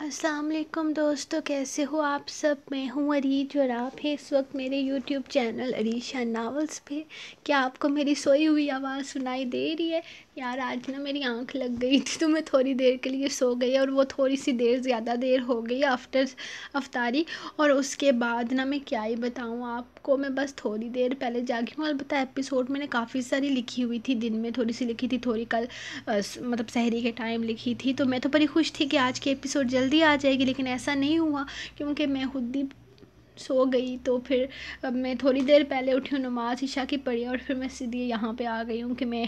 अस्सलाम दोस्तों कैसे हो आप सब मैं हूँ अरीज और आप हैं इस वक्त मेरे यूट्यूब चैनल अरीशा नावल्स पे क्या आपको मेरी सोई हुई आवाज़ सुनाई दे रही है यार आज ना मेरी आंख लग गई थी तो मैं थोड़ी देर के लिए सो गई और वो थोड़ी सी देर ज़्यादा देर हो गई आफ्टर अफ्तारी और उसके बाद ना मैं क्या ही बताऊँ आपको मैं बस थोड़ी देर पहले जागी हूँ अलबत्त एपिसोड मैंने काफ़ी सारी लिखी हुई थी दिन में थोड़ी सी लिखी थी थोड़ी कल आ, मतलब शहरी के टाइम लिखी थी तो मैं तो बड़ी खुश थी कि आज की एपिसोड जल्दी आ जाएगी लेकिन ऐसा नहीं हुआ क्योंकि मैं खुद ही सो गई तो फिर मैं थोड़ी देर पहले उठी हूँ नमाज़ ईशा की पढ़ी और फिर मैं सीधे यहाँ पर आ गई हूँ कि मैं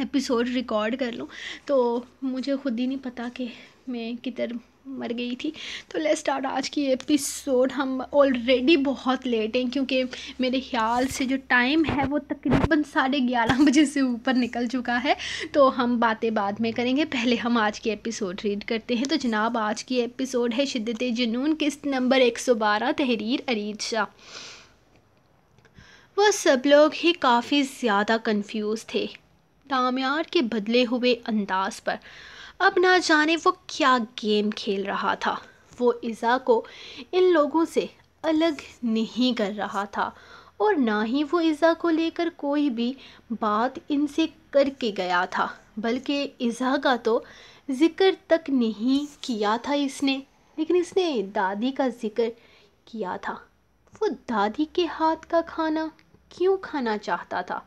एपिसोड रिकॉर्ड कर लूँ तो मुझे खुद ही नहीं पता कि मैं किधर मर गई थी तो लेट्स स्टार्ट आज की एपिसोड हम ऑलरेडी बहुत लेट हैं क्योंकि मेरे ख्याल से जो टाइम है वो तकरीबन साढ़े ग्यारह बजे से ऊपर निकल चुका है तो हम बातें बाद में करेंगे पहले हम आज की एपिसोड रीड करते हैं तो जनाब आज की एपिसोड है शिद्दत जुनून किस्त नंबर एक सौ बारह तहरीर अरीद शाह वह सब लोग ही काफ़ी ज़्यादा कन्फ्यूज़ थे तामियार के बदले हुए अंदाज पर अब ना जाने वो क्या गेम खेल रहा था वो इज़ा को इन लोगों से अलग नहीं कर रहा था और ना ही वो इज़ा को लेकर कोई भी बात इनसे करके गया था बल्कि इज़ा का तो ज़िक्र तक नहीं किया था इसने लेकिन इसने दादी का ज़िक्र किया था वो दादी के हाथ का खाना क्यों खाना चाहता था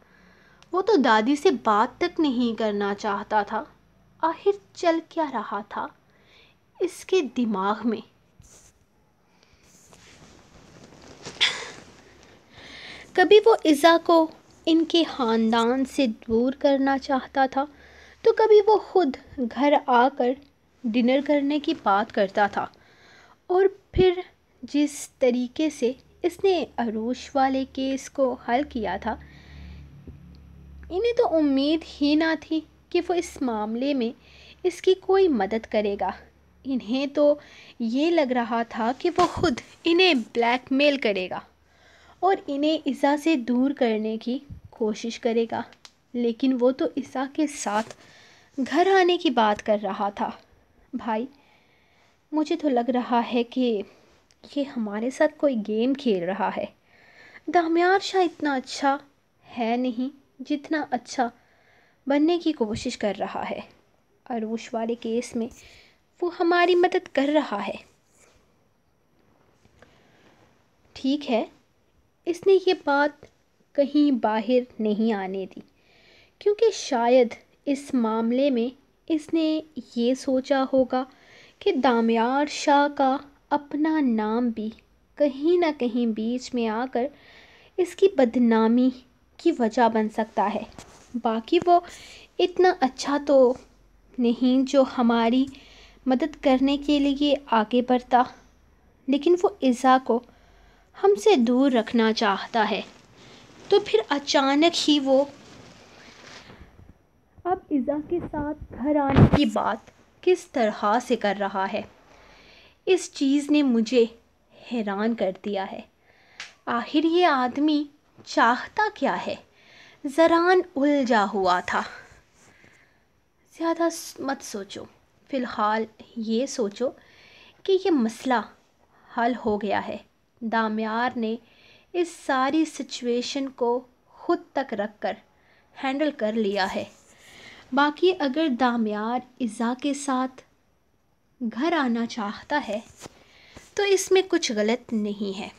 वो तो दादी से बात तक नहीं करना चाहता था आखिर चल क्या रहा था इसके दिमाग में कभी वो इज़ा को इनके ख़ानदान से दूर करना चाहता था तो कभी वो खुद घर आकर डिनर करने की बात करता था और फिर जिस तरीके से इसने अरूश वाले केस को हल किया था इन्हें तो उम्मीद ही ना थी कि वो इस मामले में इसकी कोई मदद करेगा इन्हें तो ये लग रहा था कि वो खुद इन्हें ब्लैकमेल करेगा और इन्हें ईसा से दूर करने की कोशिश करेगा लेकिन वो तो ईसा के साथ घर आने की बात कर रहा था भाई मुझे तो लग रहा है कि ये हमारे साथ कोई गेम खेल रहा है दामियार शाह इतना अच्छा है नहीं जितना अच्छा बनने की कोशिश कर रहा है अरूश वाले केस में वो हमारी मदद कर रहा है ठीक है इसने ये बात कहीं बाहर नहीं आने दी क्योंकि शायद इस मामले में इसने ये सोचा होगा कि दामयार शाह का अपना नाम भी कहीं ना कहीं बीच में आकर इसकी बदनामी की वजह बन सकता है बाकी वो इतना अच्छा तो नहीं जो हमारी मदद करने के लिए आगे बढ़ता लेकिन वो इज़ा को हमसे दूर रखना चाहता है तो फिर अचानक ही वो अब इज़ा के साथ घर आने की बात किस तरह से कर रहा है इस चीज़ ने मुझे हैरान कर दिया है आखिर ये आदमी चाहता क्या है जरान उलझा हुआ था ज़्यादा मत सोचो फ़िलहाल ये सोचो कि ये मसला हल हो गया है दामयार ने इस सारी सिचुएशन को खुद तक रख कर हैंडल कर लिया है बाकी अगर दामयार इज़ा के साथ घर आना चाहता है तो इसमें कुछ गलत नहीं है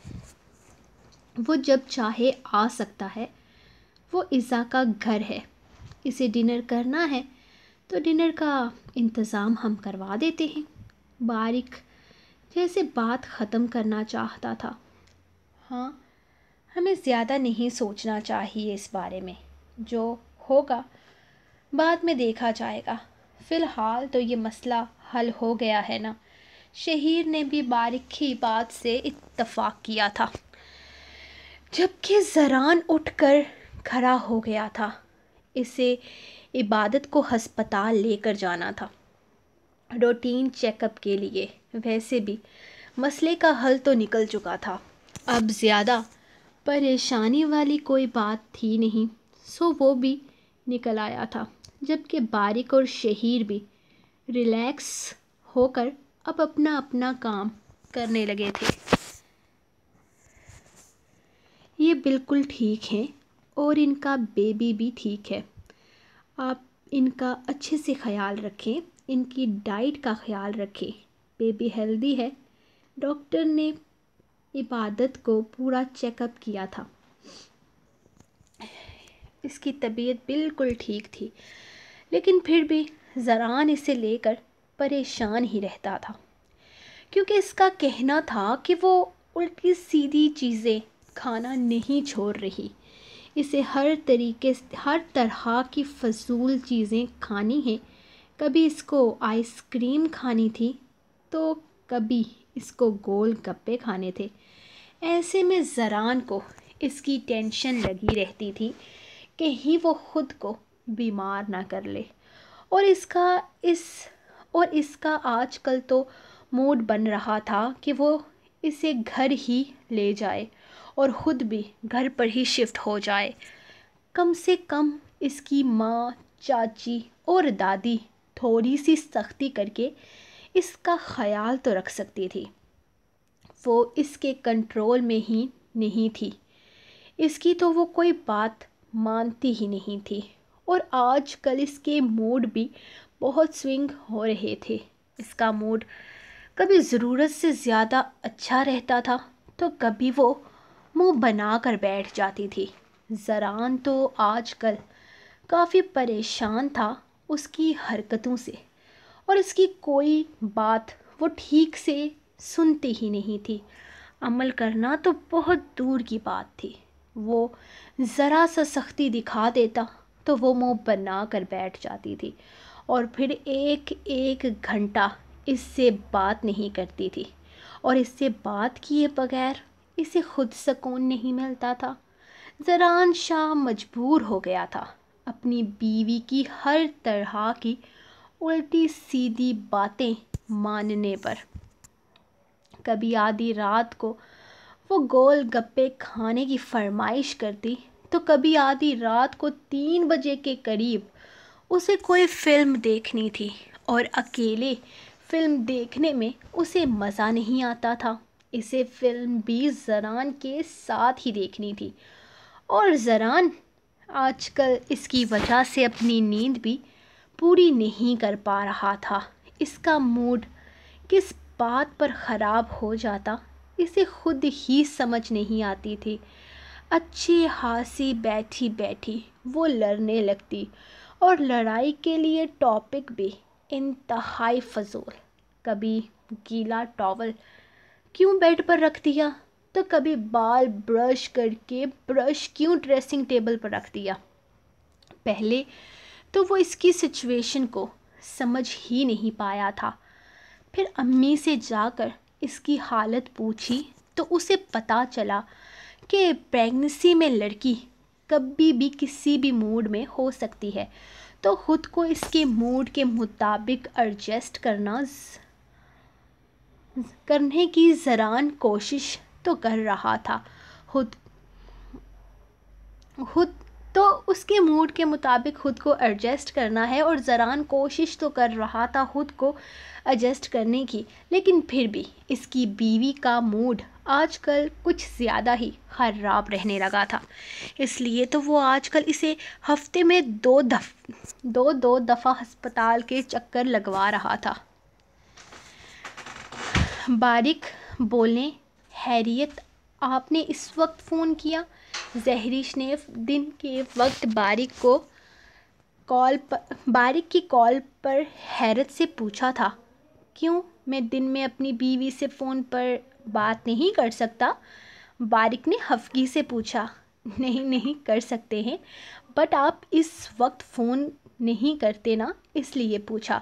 वो जब चाहे आ सकता है वो ईज़ा का घर है इसे डिनर करना है तो डिनर का इंतज़ाम हम करवा देते हैं बारिक जैसे बात ख़त्म करना चाहता था हाँ हमें ज़्यादा नहीं सोचना चाहिए इस बारे में जो होगा बाद में देखा जाएगा फ़िलहाल तो ये मसला हल हो गया है ना शहीर ने भी बारिक की बात से इत्तफाक़ किया था जबकि जरान उठकर खड़ा हो गया था इसे इबादत को हस्पताल लेकर जाना था रूटीन चेकअप के लिए वैसे भी मसले का हल तो निकल चुका था अब ज़्यादा परेशानी वाली कोई बात थी नहीं सो वो भी निकल आया था जबकि बारिक और शहीर भी रिलैक्स होकर अब अपना अपना काम करने लगे थे ये बिल्कुल ठीक हैं और इनका बेबी भी ठीक है आप इनका अच्छे से ख्याल रखें इनकी डाइट का ख्याल रखें बेबी हेल्दी है डॉक्टर ने इबादत को पूरा चेकअप किया था इसकी तबीयत बिल्कुल ठीक थी लेकिन फिर भी जरान इसे लेकर परेशान ही रहता था क्योंकि इसका कहना था कि वो उल्टी सीधी चीज़ें खाना नहीं छोड़ रही इसे हर तरीके हर तरह की फजूल चीज़ें खानी हैं कभी इसको आइसक्रीम खानी थी तो कभी इसको गोल गप्पे खाने थे ऐसे में जरान को इसकी टेंशन लगी रहती थी कहीं वो ख़ुद को बीमार ना कर ले और इसका इस और इसका आजकल तो मूड बन रहा था कि वो इसे घर ही ले जाए और ख़ुद भी घर पर ही शिफ्ट हो जाए कम से कम इसकी माँ चाची और दादी थोड़ी सी सख्ती करके इसका ख्याल तो रख सकती थी वो इसके कंट्रोल में ही नहीं थी इसकी तो वो कोई बात मानती ही नहीं थी और आज कल इसके मूड भी बहुत स्विंग हो रहे थे इसका मूड कभी ज़रूरत से ज़्यादा अच्छा रहता था तो कभी वो मुंह बनाकर बैठ जाती थी जरान तो आजकल काफ़ी परेशान था उसकी हरकतों से और इसकी कोई बात वो ठीक से सुनती ही नहीं थी अमल करना तो बहुत दूर की बात थी वो ज़रा सा सख्ती दिखा देता तो वो मुंह बना कर बैठ जाती थी और फिर एक एक घंटा इससे बात नहीं करती थी और इससे बात किए बगैर इसे खुद सुकून नहीं मिलता था जरान शाह मजबूर हो गया था अपनी बीवी की हर तरह की उल्टी सीधी बातें मानने पर कभी आधी रात को वो गोल गप्पे खाने की फरमाइश करती तो कभी आधी रात को तीन बजे के करीब उसे कोई फिल्म देखनी थी और अकेले फिल्म देखने में उसे मज़ा नहीं आता था इसे फिल्म भी जरान के साथ ही देखनी थी और जरान आजकल इसकी वजह से अपनी नींद भी पूरी नहीं कर पा रहा था इसका मूड किस बात पर ख़राब हो जाता इसे खुद ही समझ नहीं आती थी अच्छी हासी बैठी बैठी वो लड़ने लगती और लड़ाई के लिए टॉपिक भी इंतहाई फजूल कभी गीला टॉवल क्यों बेड पर रख दिया तो कभी बाल ब्रश करके ब्रश क्यों ड्रेसिंग टेबल पर रख दिया पहले तो वो इसकी सिचुएशन को समझ ही नहीं पाया था फिर अम्मी से जाकर इसकी हालत पूछी तो उसे पता चला कि प्रेगनेंसी में लड़की कभी भी किसी भी मूड में हो सकती है तो ख़ुद को इसके मूड के मुताबिक एडजस्ट करना करने की जरान कोशिश तो कर रहा था खुद खुद तो उसके मूड के मुताबिक ख़ुद को एडजस्ट करना है और ज़रान कोशिश तो कर रहा था ख़ुद को एडजस्ट करने की लेकिन फिर भी इसकी बीवी का मूड आजकल कुछ ज़्यादा ही ख़राब रहने लगा था इसलिए तो वो आजकल इसे हफ्ते में दो दफ दो दो दफ़ा अस्पताल के चक्कर लगवा रहा था बारिक बोलें हैरियत आपने इस वक्त फ़ोन किया जहरीश ने दिन के वक्त बारिक को कॉल पर बारिक की कॉल पर हैरत से पूछा था क्यों मैं दिन में अपनी बीवी से फ़ोन पर बात नहीं कर सकता बारिक ने हफगी से पूछा नहीं नहीं कर सकते हैं बट आप इस वक्त फ़ोन नहीं करते ना इसलिए पूछा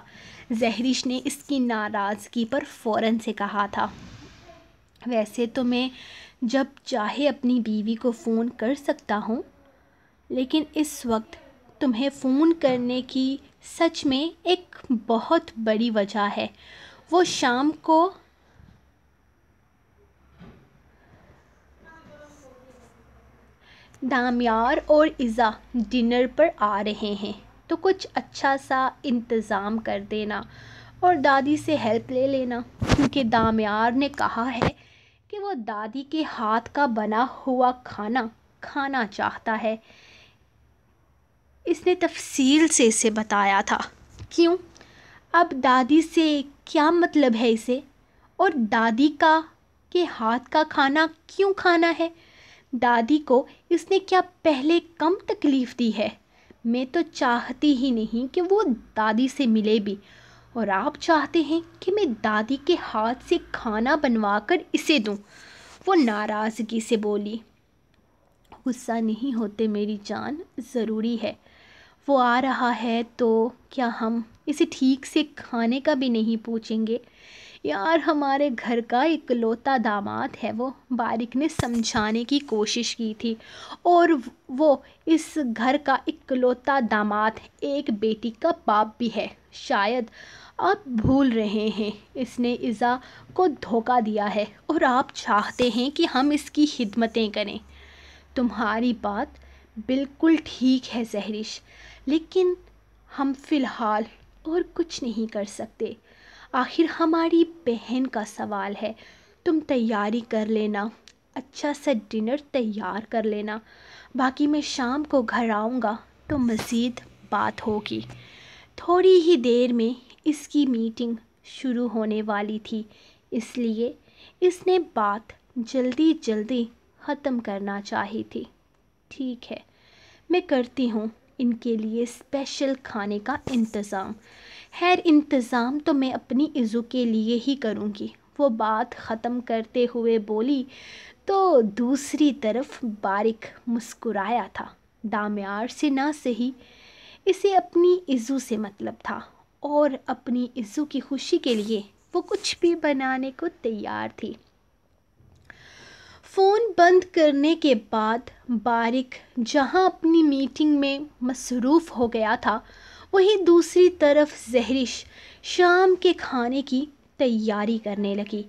जहरीश ने इसकी नाराज़गी पर फ़ौर से कहा था वैसे तो मैं जब चाहे अपनी बीवी को फ़ोन कर सकता हूँ लेकिन इस वक्त तुम्हें फ़ोन करने की सच में एक बहुत बड़ी वजह है वो शाम को दामयार और इज़ा डिनर पर आ रहे हैं तो कुछ अच्छा सा इंतज़ाम कर देना और दादी से हेल्प ले लेना क्योंकि दामयार ने कहा है कि वो दादी के हाथ का बना हुआ खाना खाना चाहता है इसने तफसील से इसे बताया था क्यों अब दादी से क्या मतलब है इसे और दादी का के हाथ का खाना क्यों खाना है दादी को इसने क्या पहले कम तकलीफ़ दी है मैं तो चाहती ही नहीं कि वो दादी से मिले भी और आप चाहते हैं कि मैं दादी के हाथ से खाना बनवा कर इसे दूँ वो नाराज़गी से बोली गुस्सा नहीं होते मेरी जान ज़रूरी है वो आ रहा है तो क्या हम इसे ठीक से खाने का भी नहीं पूछेंगे यार हमारे घर का इकलौता दामाद है वो बारिक ने समझाने की कोशिश की थी और वो इस घर का इकलौता दामाद एक बेटी का बाप भी है शायद आप भूल रहे हैं इसने इज़ा को धोखा दिया है और आप चाहते हैं कि हम इसकी खिदमतें करें तुम्हारी बात बिल्कुल ठीक है जहरिश लेकिन हम फ़िलहाल और कुछ नहीं कर सकते आखिर हमारी बहन का सवाल है तुम तैयारी कर लेना अच्छा सा डिनर तैयार कर लेना बाकी मैं शाम को घर आऊँगा तो मज़ीद बात होगी थोड़ी ही देर में इसकी मीटिंग शुरू होने वाली थी इसलिए इसने बात जल्दी जल्दी ख़त्म करना चाही थी ठीक है मैं करती हूँ इनके लिए स्पेशल खाने का इंतज़ाम खैर इंतज़ाम तो मैं अपनी इज़ू के लिए ही करूँगी वो बात ख़त्म करते हुए बोली तो दूसरी तरफ बारिक मुस्कुराया था दामयार से ना सही इसे अपनी इज़ू से मतलब था और अपनी इज़ू की खुशी के लिए वो कुछ भी बनाने को तैयार थी फ़ोन बंद करने के बाद बारिक जहां अपनी मीटिंग में मसरूफ़ हो गया था वहीं दूसरी तरफ जहरिश शाम के खाने की तैयारी करने लगी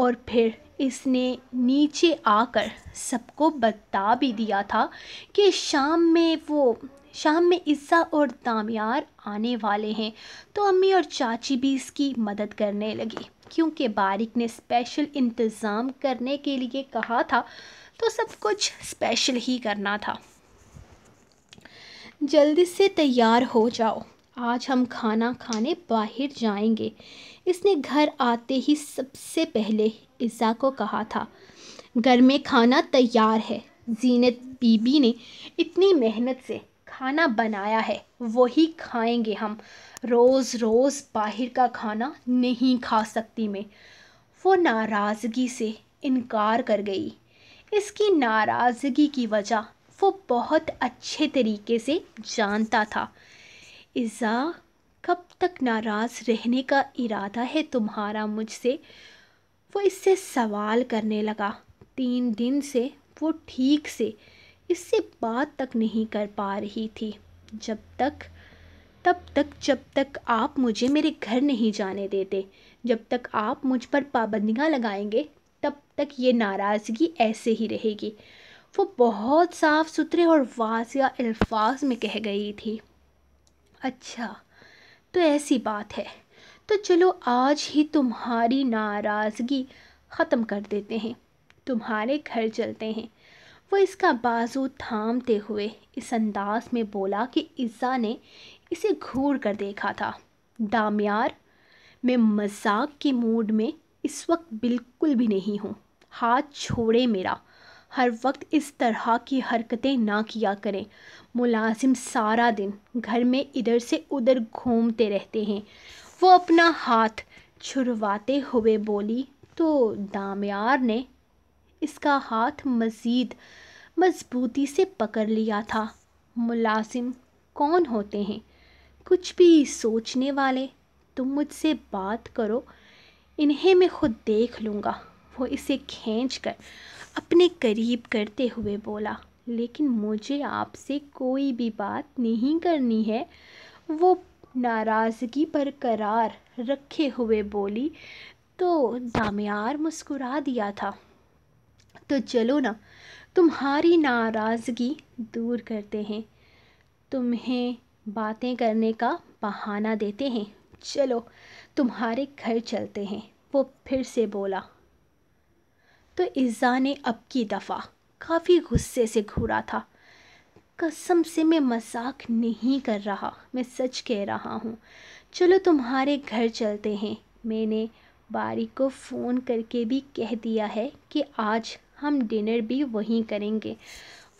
और फिर इसने नीचे आकर सबको बता भी दिया था कि शाम में वो शाम में इज़्ज़ा और दामियार आने वाले हैं तो अम्मी और चाची भी इसकी मदद करने लगी क्योंकि बारिक ने स्पेशल इंतज़ाम करने के लिए कहा था तो सब कुछ स्पेशल ही करना था जल्दी से तैयार हो जाओ आज हम खाना खाने बाहर जाएंगे इसने घर आते ही सबसे पहले इज़ा को कहा था घर में खाना तैयार है जीनत बीबी ने इतनी मेहनत से खाना बनाया है वही खाएंगे हम रोज़ रोज़ बाहर का खाना नहीं खा सकती मैं वो नाराज़गी से इनकार कर गई इसकी नाराज़गी की वजह वो बहुत अच्छे तरीके से जानता था इज़ा कब तक नाराज़ रहने का इरादा है तुम्हारा मुझसे वो इससे सवाल करने लगा तीन दिन से वो ठीक से इससे बात तक नहीं कर पा रही थी जब तक तब तक जब तक आप मुझे मेरे घर नहीं जाने देते जब तक आप मुझ पर पाबंदियाँ लगाएंगे तब तक ये नाराज़गी ऐसे ही रहेगी वो बहुत साफ़ सुथरे और वाजिया अल्फाज में कह गई थी अच्छा तो ऐसी बात है तो चलो आज ही तुम्हारी नाराज़गी ख़त्म कर देते हैं तुम्हारे घर चलते हैं वो इसका बाजू थामते हुए इस अंदाज में बोला कि ईसा ने इसे घूर कर देखा था दामियार मैं मजाक के मूड में इस वक्त बिल्कुल भी नहीं हूँ हाथ छोड़े मेरा हर वक्त इस तरह की हरकतें ना किया करें मुलाजिम सारा दिन घर में इधर से उधर घूमते रहते हैं वो अपना हाथ छुड़वाते हुए बोली तो दामयार ने इसका हाथ मज़ीद मजबूती से पकड़ लिया था मुलाजिम कौन होते हैं कुछ भी सोचने वाले तुम मुझसे बात करो इन्हें मैं खुद देख लूँगा वो इसे खींच कर अपने करीब करते हुए बोला लेकिन मुझे आपसे कोई भी बात नहीं करनी है वो नाराज़गी बरकरार रखे हुए बोली तो दामियार मुस्कुरा दिया था तो चलो ना तुम्हारी नाराज़गी दूर करते हैं तुम्हें बातें करने का बहाना देते हैं चलो तुम्हारे घर चलते हैं वो फिर से बोला तो इज़ा ने अब की दफ़ा काफ़ी गुस्से से घूरा था कसम से मैं मजाक नहीं कर रहा मैं सच कह रहा हूँ चलो तुम्हारे घर चलते हैं मैंने बारी को फ़ोन करके भी कह दिया है कि आज हम डिनर भी वहीं करेंगे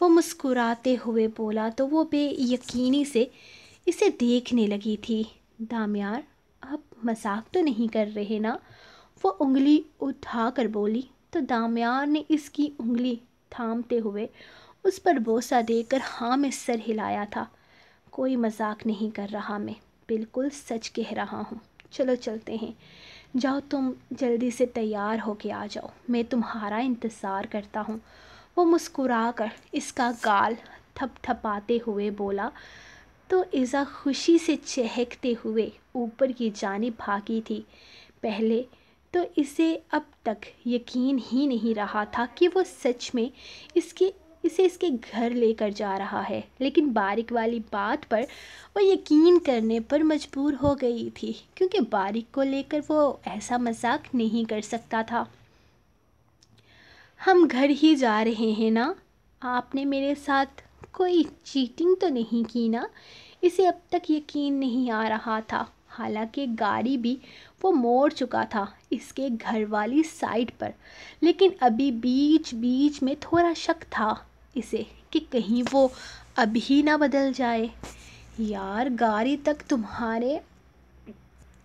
वो मुस्कुराते हुए बोला तो वो बेयकीनी से इसे देखने लगी थी दामियार आप मजाक तो नहीं कर रहे ना वो उंगली उठा कर बोली तो दामयार ने इसकी उंगली थामते हुए उस पर बोसा देकर हाँ में सर हिलाया था कोई मजाक नहीं कर रहा मैं बिल्कुल सच कह रहा हूँ चलो चलते हैं जाओ तुम जल्दी से तैयार होके आ जाओ मैं तुम्हारा इंतज़ार करता हूँ वो मुस्कुरा कर इसका गाल थपथपाते हुए बोला तो ईज़ा खुशी से चहकते हुए ऊपर की जानी भागी थी पहले तो इसे अब तक यकीन ही नहीं रहा था कि वो सच में इसके इसे इसके घर लेकर जा रहा है लेकिन बारिक वाली बात पर वो यकीन करने पर मजबूर हो गई थी क्योंकि बारिक को लेकर वो ऐसा मजाक नहीं कर सकता था हम घर ही जा रहे हैं ना आपने मेरे साथ कोई चीटिंग तो नहीं की ना इसे अब तक यकीन नहीं आ रहा था हालांकि गाड़ी भी वो मोड़ चुका था इसके घर वाली साइड पर लेकिन अभी बीच बीच में थोड़ा शक था इसे कि कहीं वो अभी ना बदल जाए यार गाड़ी तक तुम्हारे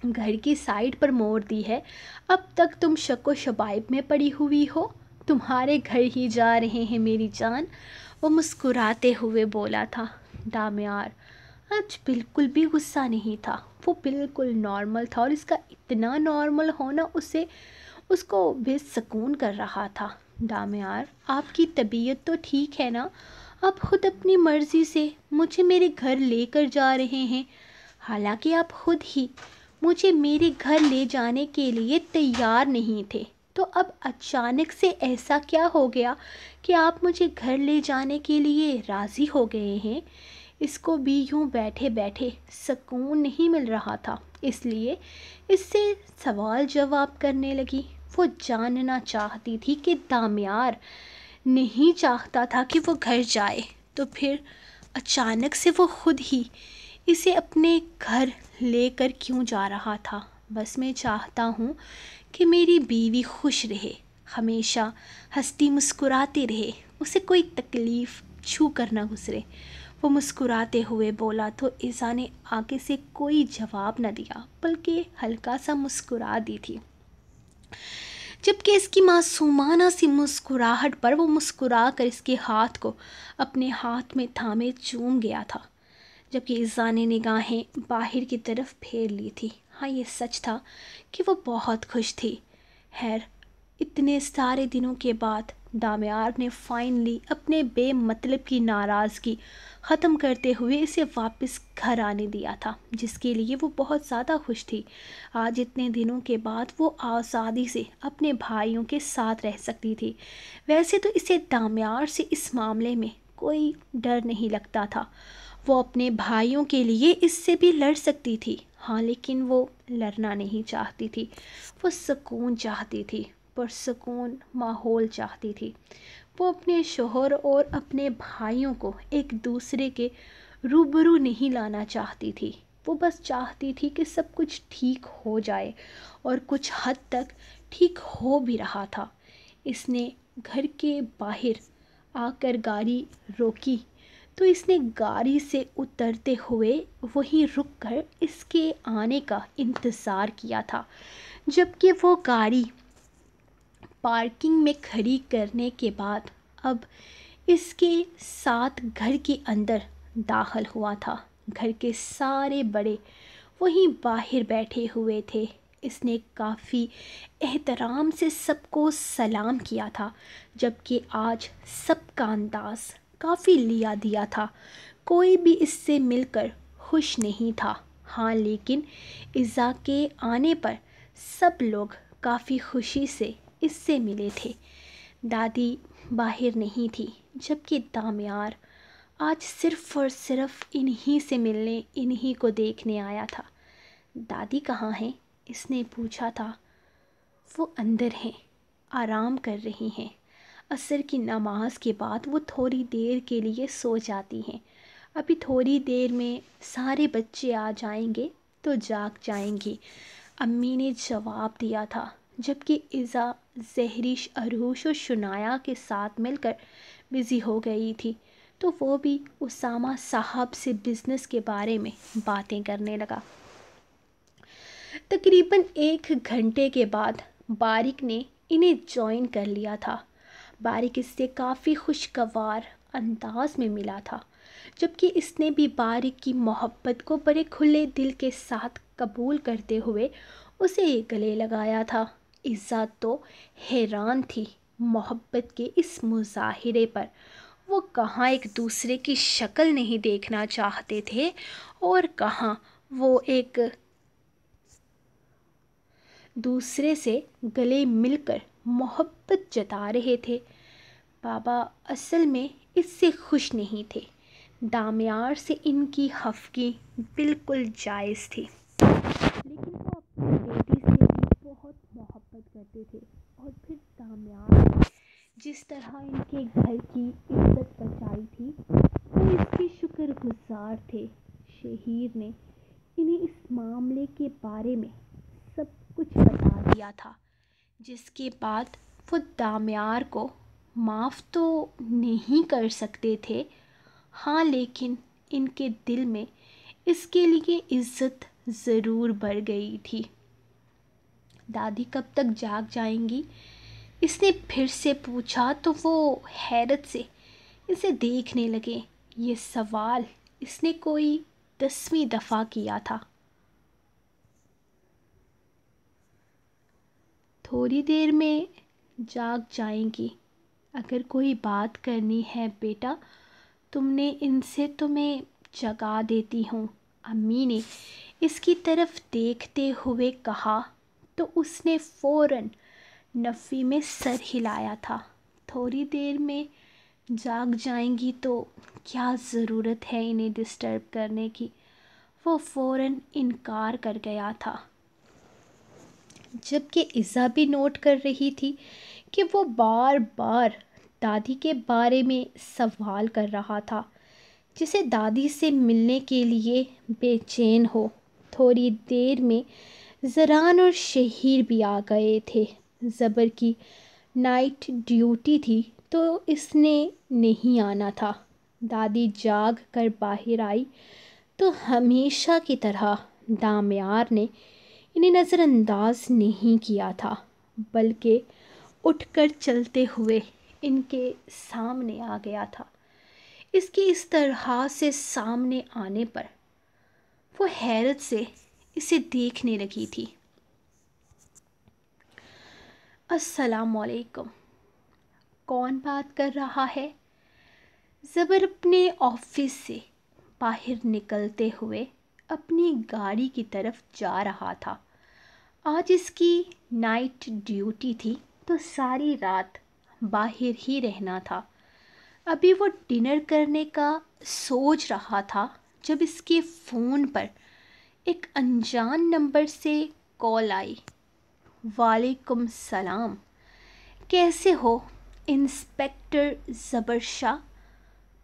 घर की साइड पर मोड़ दी है अब तक तुम शको शबाइब में पड़ी हुई हो तुम्हारे घर ही जा रहे हैं मेरी जान वो मुस्कुराते हुए बोला था दामयार आज बिल्कुल भी गुस्सा नहीं था वो बिल्कुल नॉर्मल था और इसका इतना नॉर्मल होना उसे उसको बेसकून कर रहा था दामयार आपकी तबीयत तो ठीक है ना आप खुद अपनी मर्ज़ी से मुझे मेरे घर लेकर जा रहे हैं हालांकि आप खुद ही मुझे मेरे घर ले जाने के लिए तैयार नहीं थे तो अब अचानक से ऐसा क्या हो गया कि आप मुझे घर ले जाने के लिए राज़ी हो गए हैं इसको भी यूँ बैठे बैठे सुकून नहीं मिल रहा था इसलिए इससे सवाल जवाब करने लगी वो जानना चाहती थी कि दामियार नहीं चाहता था कि वो घर जाए तो फिर अचानक से वो खुद ही इसे अपने घर लेकर क्यों जा रहा था बस मैं चाहता हूँ कि मेरी बीवी खुश रहे हमेशा हस्ती मुस्कुराती रहे उसे कोई तकलीफ़ छू कर ना गुजरे वो मुस्कुराते हुए बोला तो ईसा ने आगे से कोई जवाब न दिया बल्कि हल्का सा मुस्कुरा दी थी जबकि इसकी मासूमाना सी मुस्कुराहट पर वो मुस्कुरा कर इसके हाथ को अपने हाथ में थामे चूम गया था जबकि ईसा ने निगाहें बाहर की तरफ फेर ली थी हाँ ये सच था कि वो बहुत खुश थी हैर इतने सारे दिनों के बाद दामयार ने फाइनली अपने बेमतलब की नाराज़गी ख़त्म करते हुए इसे वापस घर आने दिया था जिसके लिए वो बहुत ज़्यादा खुश थी आज इतने दिनों के बाद वो आज़ादी से अपने भाइयों के साथ रह सकती थी वैसे तो इसे दामयार से इस मामले में कोई डर नहीं लगता था वो अपने भाइयों के लिए इससे भी लड़ सकती थी हाँ लेकिन वो लड़ना नहीं चाहती थी वो सुकून चाहती थी पर सुकून माहौल चाहती थी वो अपने शोहर और अपने भाइयों को एक दूसरे के रूबरू नहीं लाना चाहती थी वो बस चाहती थी कि सब कुछ ठीक हो जाए और कुछ हद तक ठीक हो भी रहा था इसने घर के बाहर आकर गाड़ी रोकी तो इसने गाड़ी से उतरते हुए वहीं रुककर इसके आने का इंतज़ार किया था जबकि वो गाड़ी पार्किंग में खड़ी करने के बाद अब इसके साथ घर के अंदर दाखिल हुआ था घर के सारे बड़े वहीं बाहर बैठे हुए थे इसने काफ़ी एहतराम से सबको सलाम किया था जबकि आज सबका अंदाज काफ़ी लिया दिया था कोई भी इससे मिलकर खुश नहीं था हाँ लेकिन इज़ा के आने पर सब लोग काफ़ी खुशी से इससे मिले थे दादी बाहर नहीं थी जबकि दामयार आज सिर्फ़ और सिर्फ इन्हीं से मिलने इन्हीं को देखने आया था दादी कहाँ हैं इसने पूछा था वो अंदर हैं आराम कर रही हैं असर की नमाज के बाद वो थोड़ी देर के लिए सो जाती हैं अभी थोड़ी देर में सारे बच्चे आ जाएंगे तो जाग जाएंगी अम्मी ने जवाब दिया था जबकि इज़ा जहरीश अरूश और शनाया के साथ मिलकर बिज़ी हो गई थी तो वो भी उसामा साहब से बिज़नेस के बारे में बातें करने लगा तकरीबन एक घंटे के बाद बारिक ने इन्हें जॉइन कर लिया था बारिक इससे काफ़ी खुशगवार अंदाज में मिला था जबकि इसने भी बारिक की मोहब्बत को बड़े खुले दिल के साथ कबूल करते हुए उसे गले लगाया था इज़्ज़ा तो हैरान थी मोहब्बत के इस मुजाहरे पर वो कहाँ एक दूसरे की शक्ल नहीं देखना चाहते थे और कहाँ वो एक दूसरे से गले मिलकर मोहब्बत जता रहे थे बाबा असल में इससे खुश नहीं थे दामियार से इनकी हफ्की बिल्कुल जायज़ थी लेकिन इस तरह इनके घर की इज्जत बचाई थी वो इसके शुक्रगुजार थे शहीर ने इन्हें इस मामले के बारे में सब कुछ बता दिया था जिसके बाद वो दामयार को माफ़ तो नहीं कर सकते थे हाँ लेकिन इनके दिल में इसके लिए इज्जत ज़रूर बढ़ गई थी दादी कब तक जाग जाएंगी इसने फिर से पूछा तो वो हैरत से इसे देखने लगे ये सवाल इसने कोई दसवीं दफ़ा किया था थोड़ी देर में जाग जाएंगी अगर कोई बात करनी है बेटा तुमने इनसे तुम्हें तो जगा देती हूँ अम्मी ने इसकी तरफ देखते हुए कहा तो उसने फ़ौरन नफ़ी में सर हिलाया था थोड़ी देर में जाग जाएंगी तो क्या ज़रूरत है इन्हें डिस्टर्ब करने की वो फ़ौर इनकार कर गया था जबकि इज़ा भी नोट कर रही थी कि वो बार बार दादी के बारे में सवाल कर रहा था जिसे दादी से मिलने के लिए बेचैन हो थोड़ी देर में जरान और शहीर भी आ गए थे ज़बर की नाइट ड्यूटी थी तो इसने नहीं आना था दादी जाग कर बाहर आई तो हमेशा की तरह दामयार ने इन्हें नज़रअंदाज नहीं किया था बल्कि उठकर चलते हुए इनके सामने आ गया था इसके इस तरह से सामने आने पर वो हैरत से इसे देखने लगी थी असलकुम कौन बात कर रहा है ज़बर अपने ऑफिस से बाहर निकलते हुए अपनी गाड़ी की तरफ जा रहा था आज इसकी नाइट ड्यूटी थी तो सारी रात बाहर ही रहना था अभी वो डिनर करने का सोच रहा था जब इसके फ़ोन पर एक अनजान नंबर से कॉल आई वालेकुम सलाम कैसे हो इंस्पेक्टर ज़बर शाह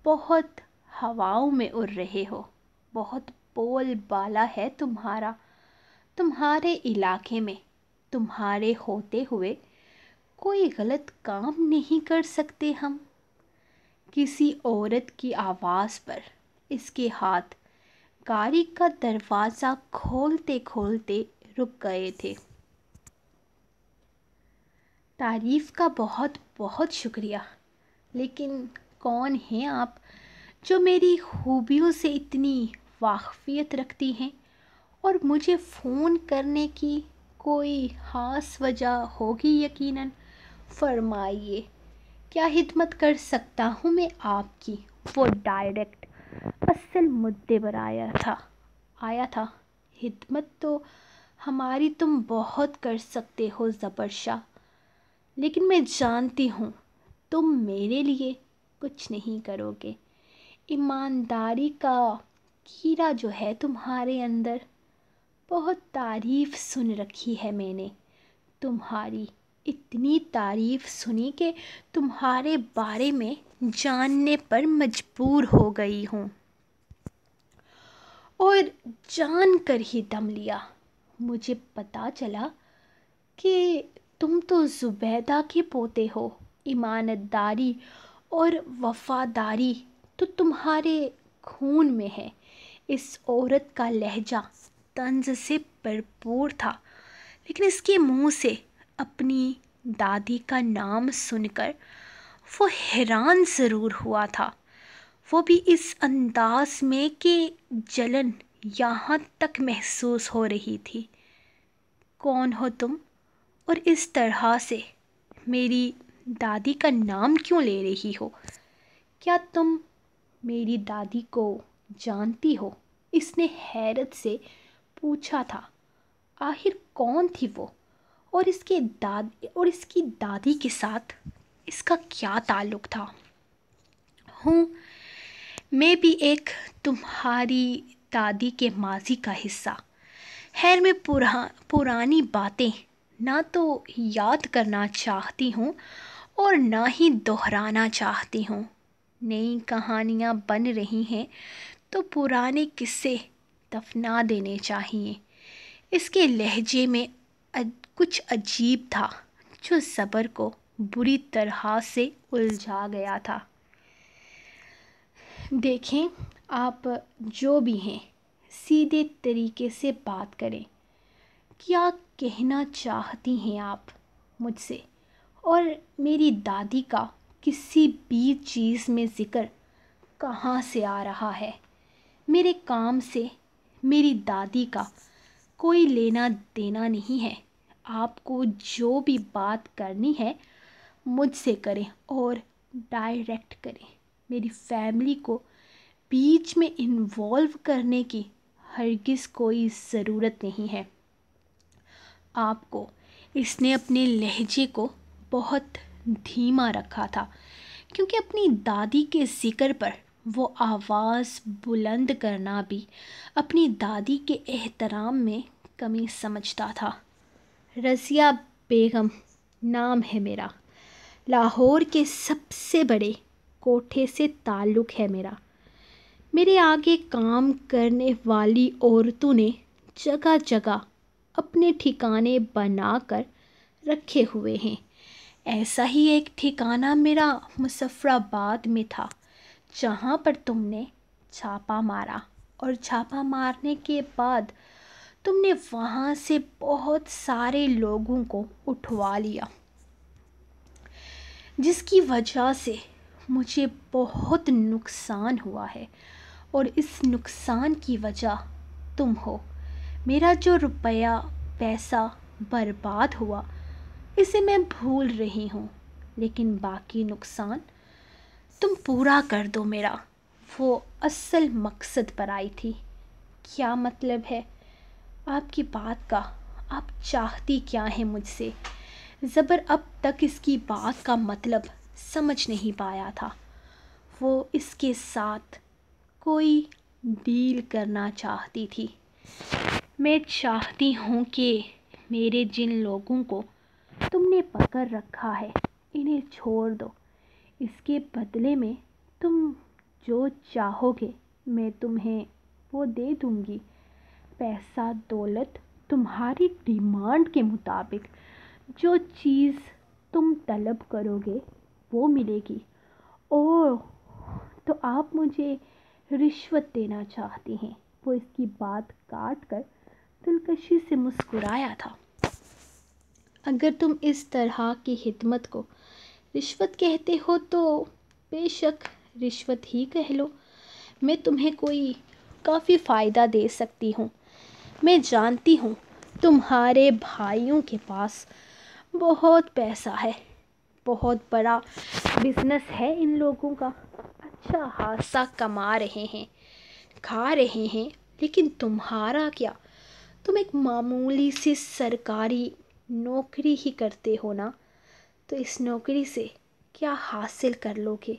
बहुत हवाओं में उड़ रहे हो बहुत बोल बाला है तुम्हारा तुम्हारे इलाके में तुम्हारे होते हुए कोई गलत काम नहीं कर सकते हम किसी औरत की आवाज़ पर इसके हाथ गाड़ी का दरवाज़ा खोलते खोलते रुक गए थे तारीफ़ का बहुत बहुत शुक्रिया लेकिन कौन हैं आप जो मेरी खूबियों से इतनी वाकफियत रखती हैं और मुझे फ़ोन करने की कोई ख़ास वजह होगी यकीनन फरमाइए क्या हिदमत कर सकता हूँ मैं आपकी वो डायरेक्ट असल मुद्दे पर आया था आया था हिदमत तो हमारी तुम बहुत कर सकते हो ज़बरशाह लेकिन मैं जानती हूँ तुम मेरे लिए कुछ नहीं करोगे ईमानदारी का कीड़ा जो है तुम्हारे अंदर बहुत तारीफ़ सुन रखी है मैंने तुम्हारी इतनी तारीफ़ सुनी कि तुम्हारे बारे में जानने पर मजबूर हो गई हूँ और जान कर ही दम लिया मुझे पता चला कि तुम तो ज़ुबैदा के पोते हो ईमानदारी और वफादारी तो तुम्हारे खून में है इस औरत का लहजा तंज से भरपूर था लेकिन इसके मुंह से अपनी दादी का नाम सुनकर वो हैरान ज़रूर हुआ था वो भी इस अंदाज में कि जलन यहाँ तक महसूस हो रही थी कौन हो तुम और इस तरह से मेरी दादी का नाम क्यों ले रही हो क्या तुम मेरी दादी को जानती हो इसने हैरत से पूछा था आखिर कौन थी वो और इसके दादी और इसकी दादी के साथ इसका क्या ताल्लुक़ था हूँ मैं भी एक तुम्हारी दादी के माजी का हिस्सा खैर में पुरा पुरानी बातें ना तो याद करना चाहती हूँ और ना ही दोहराना चाहती हूँ नई कहानियाँ बन रही हैं तो पुराने किस्से दफना देने चाहिए इसके लहजे में कुछ अजीब था जो सबर को बुरी तरह से उलझा गया था देखें आप जो भी हैं सीधे तरीके से बात करें क्या कहना चाहती हैं आप मुझसे और मेरी दादी का किसी भी चीज़ में ज़िक्र कहाँ से आ रहा है मेरे काम से मेरी दादी का कोई लेना देना नहीं है आपको जो भी बात करनी है मुझसे करें और डायरेक्ट करें मेरी फैमिली को बीच में इन्वॉल्व करने की हरगिज़ कोई ज़रूरत नहीं है आपको इसने अपने लहजे को बहुत धीमा रखा था क्योंकि अपनी दादी के ज़िक्र पर वो आवाज़ बुलंद करना भी अपनी दादी के एहतराम में कमी समझता था रज़िया बेगम नाम है मेरा लाहौर के सबसे बड़े कोठे से ताल्लुक़ है मेरा मेरे आगे काम करने वाली औरतों ने जगह जगह अपने ठिकाने बना कर रखे हुए हैं ऐसा ही एक ठिकाना मेरा मुसफ़राबाद में था जहाँ पर तुमने छापा मारा और छापा मारने के बाद तुमने वहाँ से बहुत सारे लोगों को उठवा लिया जिसकी वजह से मुझे बहुत नुकसान हुआ है और इस नुकसान की वजह तुम हो मेरा जो रुपया पैसा बर्बाद हुआ इसे मैं भूल रही हूँ लेकिन बाकी नुकसान तुम पूरा कर दो मेरा वो असल मकसद पर आई थी क्या मतलब है आपकी बात का आप चाहती क्या है मुझसे ज़बर अब तक इसकी बात का मतलब समझ नहीं पाया था वो इसके साथ कोई डील करना चाहती थी मैं चाहती हूँ कि मेरे जिन लोगों को तुमने पकड़ रखा है इन्हें छोड़ दो इसके बदले में तुम जो चाहोगे मैं तुम्हें वो दे दूँगी पैसा दौलत तुम्हारी डिमांड के मुताबिक जो चीज़ तुम तलब करोगे वो मिलेगी ओ तो आप मुझे रिश्वत देना चाहती हैं वो इसकी बात काट कर दिलकशी से मुस्कुराया था अगर तुम इस तरह की हिदमत को रिश्वत कहते हो तो बेशक रिश्वत ही कह लो मैं तुम्हें कोई काफ़ी फ़ायदा दे सकती हूँ मैं जानती हूँ तुम्हारे भाइयों के पास बहुत पैसा है बहुत बड़ा बिजनेस है इन लोगों का अच्छा हादसा कमा रहे हैं खा रहे हैं लेकिन तुम्हारा क्या तुम एक मामूली सी सरकारी नौकरी ही करते हो ना तो इस नौकरी से क्या हासिल कर लोगे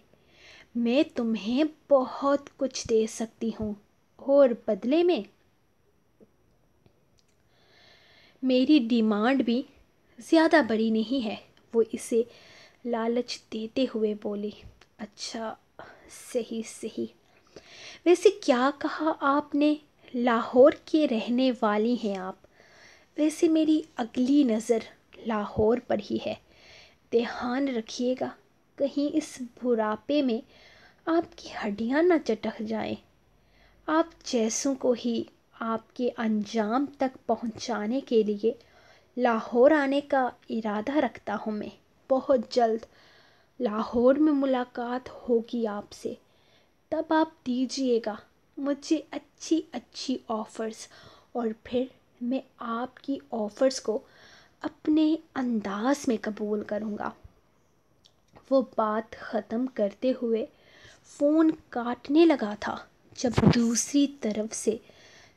मैं तुम्हें बहुत कुछ दे सकती हूँ और बदले में मेरी डिमांड भी ज़्यादा बड़ी नहीं है वो इसे लालच देते हुए बोली अच्छा सही सही वैसे क्या कहा आपने लाहौर के रहने वाली हैं आप वैसे मेरी अगली नज़र लाहौर पर ही है ध्यान रखिएगा कहीं इस बुढ़ापे में आपकी हड्डियां ना चटक जाएं। आप जैसों को ही आपके अंजाम तक पहुंचाने के लिए लाहौर आने का इरादा रखता हूँ मैं बहुत जल्द लाहौर में मुलाकात होगी आपसे तब आप दीजिएगा मुझे अच्छी अच्छी ऑफ़र्स और फिर मैं आपकी ऑफ़र्स को अपने अंदाज में कबूल करूँगा वो बात ख़त्म करते हुए फ़ोन काटने लगा था जब दूसरी तरफ से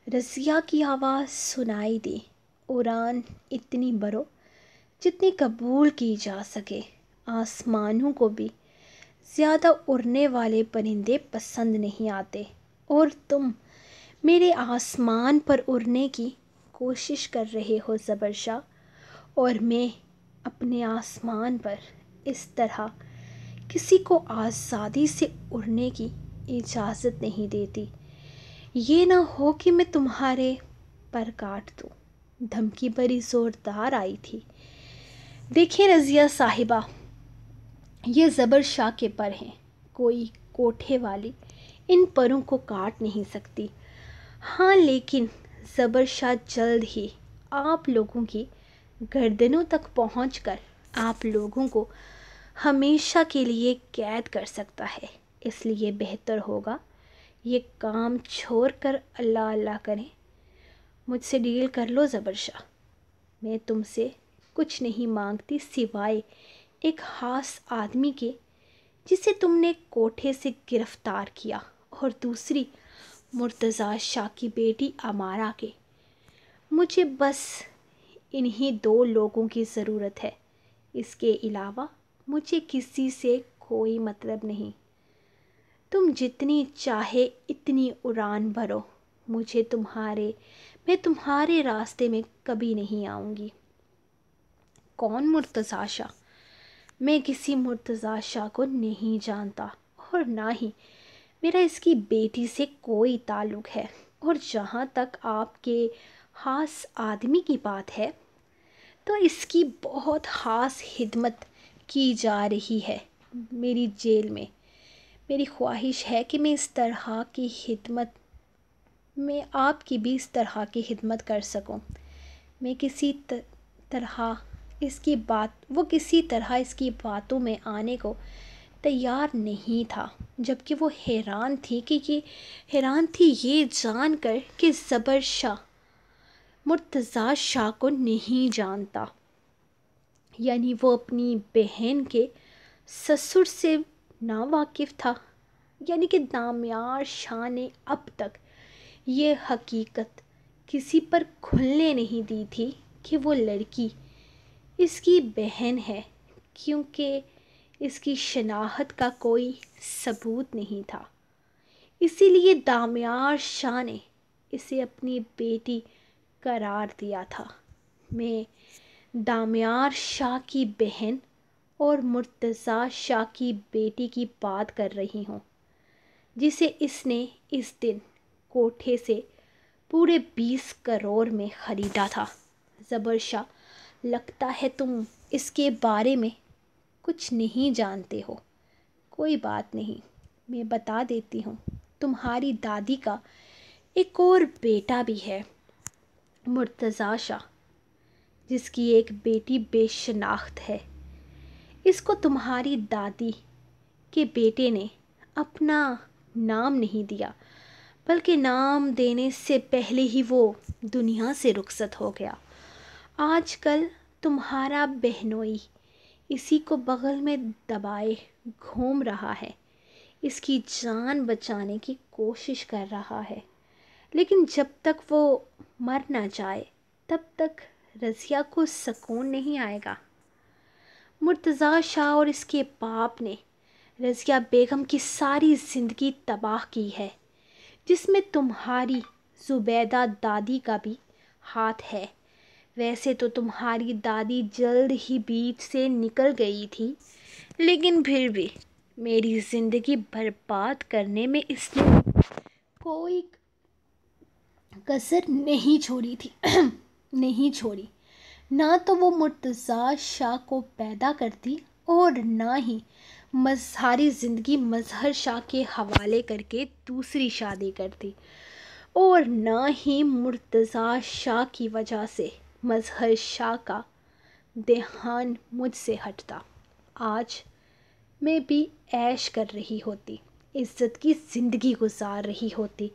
रज़िया की आवाज़ सुनाई दी उड़ान इतनी बड़ो जितनी कबूल की जा सके आसमानों को भी ज़्यादा उड़ने वाले परिंदे पसंद नहीं आते और तुम मेरे आसमान पर उड़ने की कोशिश कर रहे हो शाह और मैं अपने आसमान पर इस तरह किसी को आज़ादी से उड़ने की इजाज़त नहीं देती ये ना हो कि मैं तुम्हारे पर काट दूँ धमकी बड़ी ज़ोरदार आई थी देखिए रज़िया साहिबा ये ज़बर शाह के पर हैं कोई कोठे वाली इन परों को काट नहीं सकती हाँ लेकिन ज़बर शाह जल्द ही आप लोगों की गर्दनों तक कर आप लोगों को हमेशा के लिए कैद कर सकता है इसलिए बेहतर होगा ये काम छोड़ कर अल्लाह अल्लाह करें मुझसे डील कर लो ज़बर शाह मैं तुमसे कुछ नहीं मांगती सिवाय एक खास आदमी के जिसे तुमने कोठे से गिरफ़्तार किया और दूसरी मुर्तज़ा शाह की बेटी अमारा के मुझे बस इन्हीं दो लोगों की ज़रूरत है इसके अलावा मुझे किसी से कोई मतलब नहीं तुम जितनी चाहे इतनी उड़ान भरो मुझे तुम्हारे मैं तुम्हारे रास्ते में कभी नहीं आऊँगी कौन मुर्तज़ा शाह मैं किसी मुर्तज़ा शाह को नहीं जानता और ना ही मेरा इसकी बेटी से कोई ताल्लुक़ है और जहाँ तक आपके ख़ास आदमी की बात है तो इसकी बहुत ख़ास खिदमत की जा रही है मेरी जेल में मेरी ख्वाहिश है कि मैं इस तरह की खिदमत मैं आपकी भी इस तरह की खिदमत कर सकूं मैं किसी तरह इसकी बात वो किसी तरह इसकी बातों में आने को तैयार नहीं था जबकि वो हैरान थी कि ये हैरान थी ये जान कर कि ज़बर शाह मुर्तज़ा शाह को नहीं जानता यानी वो अपनी बहन के ससुर से नावाकिफ था यानी कि दामयार शाह ने अब तक ये हकीकत किसी पर खुलने नहीं दी थी कि वो लड़की इसकी बहन है क्योंकि इसकी शनाहत का कोई सबूत नहीं था इसीलिए दामियार शाह ने इसे अपनी बेटी करार दिया था मैं दामियार शाह की बहन और मुर्तज़ा शाह की बेटी की बात कर रही हूँ जिसे इसने इस दिन कोठे से पूरे बीस करोड़ में ख़रीदा था ज़बर शाह लगता है तुम इसके बारे में कुछ नहीं जानते हो कोई बात नहीं मैं बता देती हूँ तुम्हारी दादी का एक और बेटा भी है मुर्तज़ा शाह जिसकी एक बेटी बेशनाख्त है इसको तुम्हारी दादी के बेटे ने अपना नाम नहीं दिया बल्कि नाम देने से पहले ही वो दुनिया से रुखसत हो गया आजकल तुम्हारा बहनोई इसी को बग़ल में दबाए घूम रहा है इसकी जान बचाने की कोशिश कर रहा है लेकिन जब तक वो मर ना जाए तब तक रज़िया को सकून नहीं आएगा मुर्तज़ा शाह और इसके बाप ने रज़िया बेगम की सारी ज़िंदगी तबाह की है जिसमें तुम्हारी ज़ुबैदा दादी का भी हाथ है वैसे तो तुम्हारी दादी जल्द ही बीच से निकल गई थी लेकिन फिर भी मेरी ज़िंदगी बर्बाद करने में इसने कोई कसर नहीं छोड़ी थी नहीं छोड़ी ना तो वो मुर्तज़ा शाह को पैदा करती और ना ही सारी ज़िंदगी मजहर शाह के हवाले करके दूसरी शादी करती और ना ही मुर्तज़ा शाह की वजह से मजहर शाह का देहान मुझसे हटता आज मैं भी ऐश कर रही होती इज़्ज़त की ज़िंदगी गुजार रही होती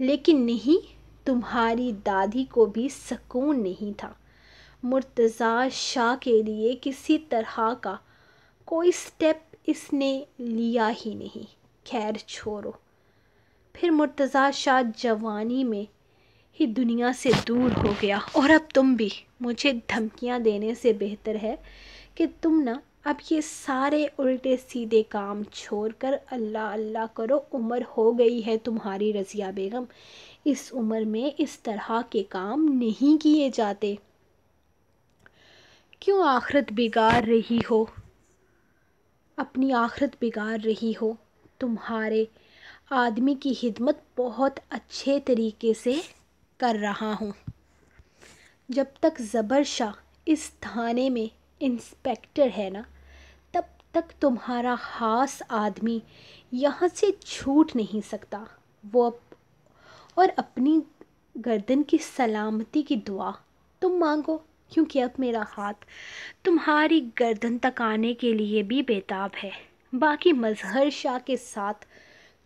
लेकिन नहीं तुम्हारी दादी को भी सकून नहीं था मुर्तज़ा शाह के लिए किसी तरह का कोई स्टेप इसने लिया ही नहीं खैर छोड़ो फिर मुर्तज़ा शाह जवानी में ही दुनिया से दूर हो गया और अब तुम भी मुझे धमकियाँ देने से बेहतर है कि तुम ना अब ये सारे उल्टे सीधे काम छोड़कर अल्लाह अल्लाह करो उम्र हो गई है तुम्हारी रज़िया बेगम इस उम्र में इस तरह के काम नहीं किए जाते क्यों आखरत बिगाड़ रही हो अपनी आखरत बिगाड़ रही हो तुम्हारे आदमी की हिदमत बहुत अच्छे तरीके से कर रहा हूँ जब तक ज़बर शाह इस थाने में इंस्पेक्टर है ना तब तक तुम्हारा खास आदमी यहाँ से छूट नहीं सकता वो अप और अपनी गर्दन की सलामती की दुआ तुम मांगो क्योंकि अब मेरा हाथ तुम्हारी गर्दन तक आने के लिए भी बेताब है बाकी मजहर शाह के साथ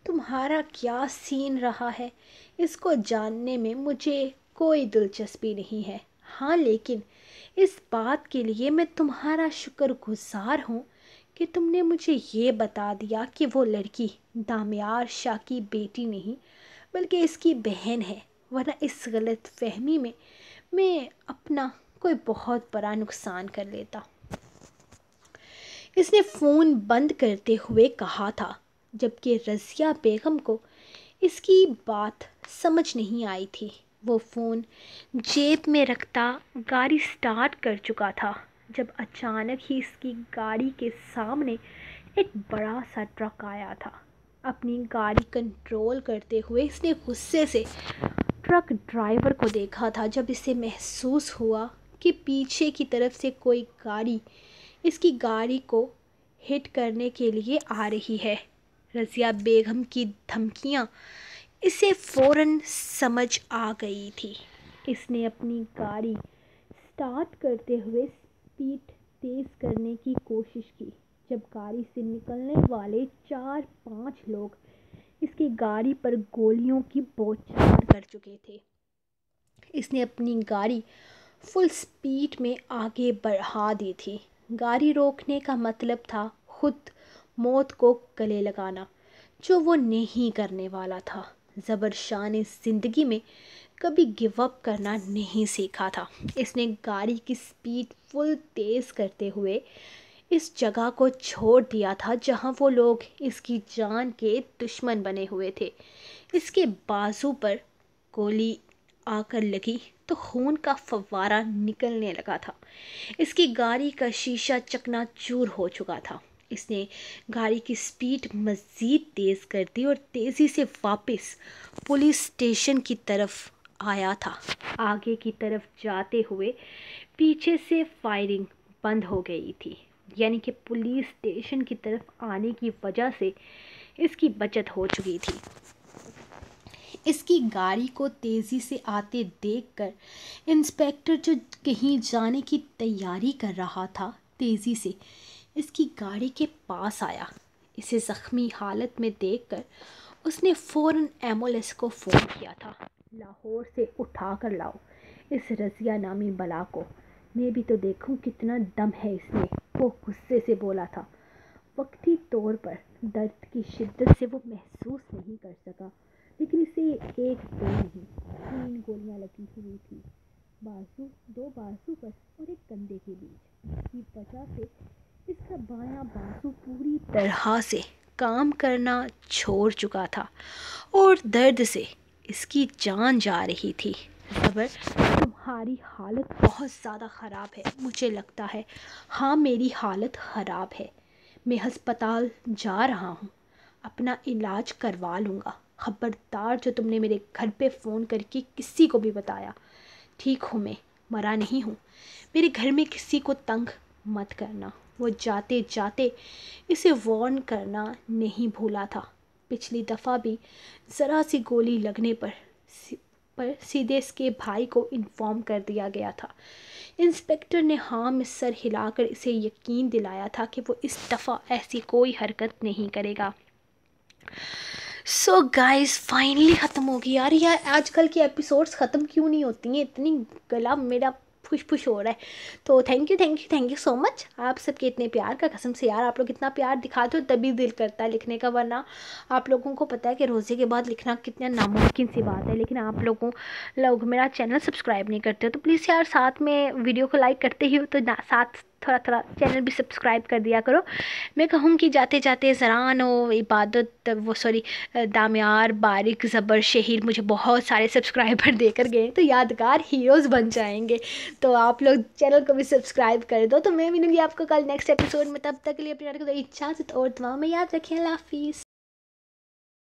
तुम्हारा क्या सीन रहा है इसको जानने में मुझे कोई दिलचस्पी नहीं है हाँ लेकिन इस बात के लिए मैं तुम्हारा शुक्रगुजार हूँ कि तुमने मुझे ये बता दिया कि वो लड़की दामयार शाह की बेटी नहीं बल्कि इसकी बहन है वरना इस गलत फहमी में मैं अपना कोई बहुत बड़ा नुकसान कर लेता इसने फ़ोन बंद करते हुए कहा था जबकि रज़िया बेगम को इसकी बात समझ नहीं आई थी वो फ़ोन जेब में रखता गाड़ी स्टार्ट कर चुका था जब अचानक ही इसकी गाड़ी के सामने एक बड़ा सा ट्रक आया था अपनी गाड़ी कंट्रोल करते हुए इसने गुस्से से ट्रक ड्राइवर को देखा था जब इसे महसूस हुआ कि पीछे की तरफ से कोई गाड़ी इसकी गाड़ी को हिट करने के लिए आ रही है रज़िया बेगम की धमकियाँ इसे फौरन समझ आ गई थी इसने अपनी गाड़ी स्टार्ट करते हुए स्पीड तेज़ करने की कोशिश की जब गाड़ी से निकलने वाले चार पांच लोग इसकी गाड़ी पर गोलियों की बौछार कर चुके थे इसने अपनी गाड़ी फुल स्पीड में आगे बढ़ा दी थी गाड़ी रोकने का मतलब था खुद मौत को गले लगाना जो वो नहीं करने वाला था ज़बर शाह ने ज़िंदगी में कभी गिव अप करना नहीं सीखा था इसने गाड़ी की स्पीड फुल तेज़ करते हुए इस जगह को छोड़ दिया था जहां वो लोग इसकी जान के दुश्मन बने हुए थे इसके बाजू पर गोली आकर लगी तो खून का फवारा निकलने लगा था इसकी गाड़ी का शीशा चकनाचूर हो चुका था इसने गाड़ी की स्पीड मज़ीद तेज़ कर दी और तेज़ी से वापस पुलिस स्टेशन की तरफ आया था आगे की तरफ जाते हुए पीछे से फायरिंग बंद हो गई थी यानी कि पुलिस स्टेशन की तरफ आने की वजह से इसकी बचत हो चुकी थी इसकी गाड़ी को तेज़ी से आते देखकर इंस्पेक्टर जो कहीं जाने की तैयारी कर रहा था तेज़ी से इसकी गाड़ी के पास आया इसे ज़ख्मी हालत में देखकर उसने फ़ौर एम्बुलेंस को फ़ोन किया था लाहौर से उठा कर लाओ इस रज़िया नामी बला को मैं भी तो देखूं कितना दम है इसमें वो गुस्से से बोला था वक्ती तौर पर दर्द की शिद्दत से वो महसूस नहीं कर सका लेकिन इसे एक दो नहीं तीन गोलियां लगी हुई थी बाजू दो बाजू पर और एक कंधे के बीच इसकी वजह से इसका बाया बाजू पूरी तरह से काम करना छोड़ चुका था और दर्द से इसकी जान जा रही थी खबर तुम्हारी हालत बहुत ज़्यादा ख़राब है मुझे लगता है हाँ मेरी हालत ख़राब है मैं हस्पताल जा रहा हूँ अपना इलाज करवा लूँगा खबरदार जो तुमने मेरे घर पे फ़ोन करके किसी को भी बताया ठीक हूँ मैं मरा नहीं हूँ मेरे घर में किसी को तंग मत करना वो जाते जाते इसे वार्न करना नहीं भूला था पिछली दफ़ा भी ज़रा सी गोली लगने पर पर सीधे इसके भाई को इन्फॉर्म कर दिया गया था इंस्पेक्टर ने हाँ में सर हिलाकर इसे यकीन दिलाया था कि वो इस दफ़ा ऐसी कोई हरकत नहीं करेगा सो गाइस फाइनली ख़त्म होगी यार यार आजकल की एपिसोड्स ख़त्म क्यों नहीं होती हैं इतनी गला मेरा खुश खुश हो रहा है तो thank you thank you thank you so much आप सबके इतने प्यार का कसम से यार आप लोग इतना प्यार दिखाते हो तभी दिल करता है लिखने का वरना आप लोगों को पता है कि रोज़े के बाद लिखना कितना नामुमकिन सी बात है लेकिन आप लोगों लोग मेरा चैनल सब्सक्राइब नहीं करते हो तो प्लीज़ यार साथ में वीडियो को लाइक करते ही हो तो साथ थोड़ा थोड़ा चैनल भी सब्सक्राइब कर दिया करो मैं कहूँ कि जाते जाते जरान व इबादत वो सॉरी दामियार बारिक ज़बर शहीर मुझे बहुत सारे सब्सक्राइबर देकर गए तो यादगार हीरोज़ बन जाएंगे तो आप लोग चैनल को भी सब्सक्राइब कर दो तो मैं मिलूँगी आपको कल नेक्स्ट एपिसोड में तब तक के लिए अपने तो इच्छा से और दुआ में याद रखें हाफिज़